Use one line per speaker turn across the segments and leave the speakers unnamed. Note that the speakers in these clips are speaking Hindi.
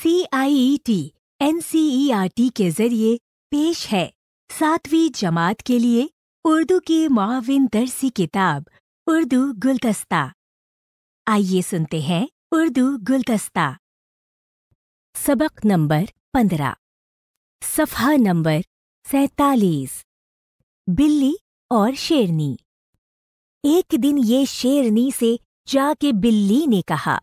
C I E T N C E R T के जरिए पेश है सातवीं जमात के लिए उर्दू की माविन दरसी किताब उर्दू गुलदस्ता आइए सुनते हैं उर्दू गुलदस्ता सबक नंबर पंद्रह सफ़ा नंबर सैतालीस बिल्ली और शेरनी एक दिन ये शेरनी से जाके बिल्ली ने कहा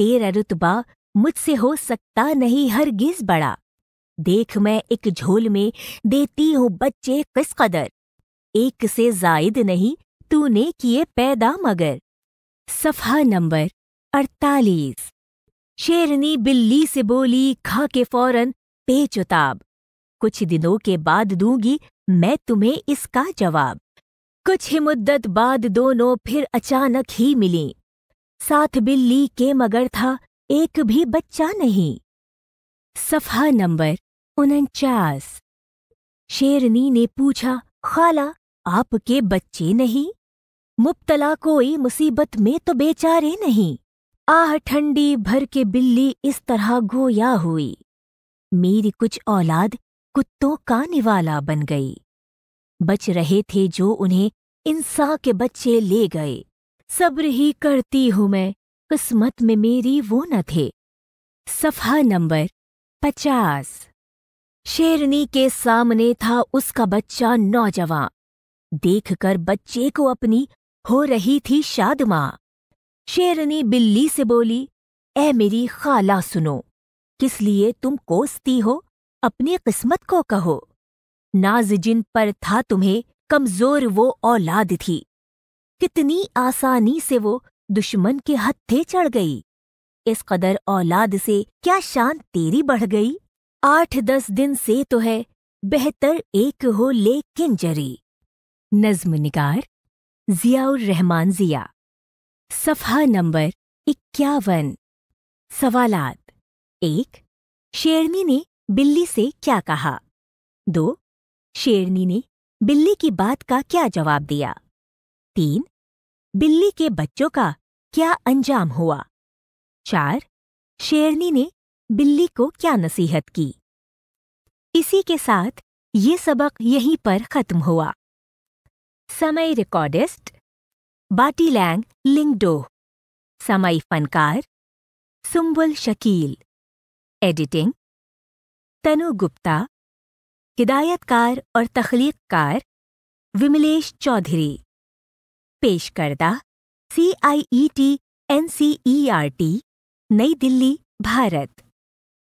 तेरा रुतबा मुझसे हो सकता नहीं हर गिज बड़ा देख मैं एक झोल में देती हूँ बच्चे किस कदर एक से जायद नहीं तूने किए पैदा मगर सफा नंबर अड़तालीस शेरनी बिल्ली से बोली खा के फौरन पेच उताब कुछ दिनों के बाद दूंगी मैं तुम्हें इसका जवाब कुछ ही मुद्दत बाद दोनों फिर अचानक ही मिली साथ बिल्ली के मगर था एक भी बच्चा नहीं सफा नंबर उनचास शेरनी ने पूछा खाला आपके बच्चे नहीं मुबतला कोई मुसीबत में तो बेचारे नहीं आह ठंडी भर के बिल्ली इस तरह गोया हुई मेरी कुछ औलाद कुत्तों का निवाला बन गई बच रहे थे जो उन्हें इंसा के बच्चे ले गए सब्र ही करती हूँ मैं किस्मत में मेरी वो न थे सफा नंबर पचास शेरनी के सामने था उसका बच्चा नौजवान देखकर बच्चे को अपनी हो रही थी शाद माँ शेरनी बिल्ली से बोली ए मेरी खाला सुनो किस लिए तुम कोसती हो अपनी किस्मत को कहो नाज जिन पर था तुम्हें कमजोर वो औलाद थी कितनी आसानी से वो दुश्मन के हत्थे चढ़ गई इस कदर औलाद से क्या शान तेरी बढ़ गई आठ दस दिन से तो है बेहतर एक हो लेकिन जरी नज्म निगार जियाउर रहमान जिया सफा नंबर इक्यावन सवालात एक शेरनी ने बिल्ली से क्या कहा दो शेरनी ने बिल्ली की बात का क्या जवाब दिया तीन बिल्ली के बच्चों का क्या अंजाम हुआ चार शेरनी ने बिल्ली को क्या नसीहत की इसी के साथ ये सबक यहीं पर खत्म हुआ समय रिकॉर्डिस्ट बाटी लैंग लिंगडो समय फनकार सुम्बुल शकील एडिटिंग तनु गुप्ता हिदायतकार और तख्लीकार विमलेश चौधरी पेश करदा C I E e T N C E e R T Nai Delhi Bharat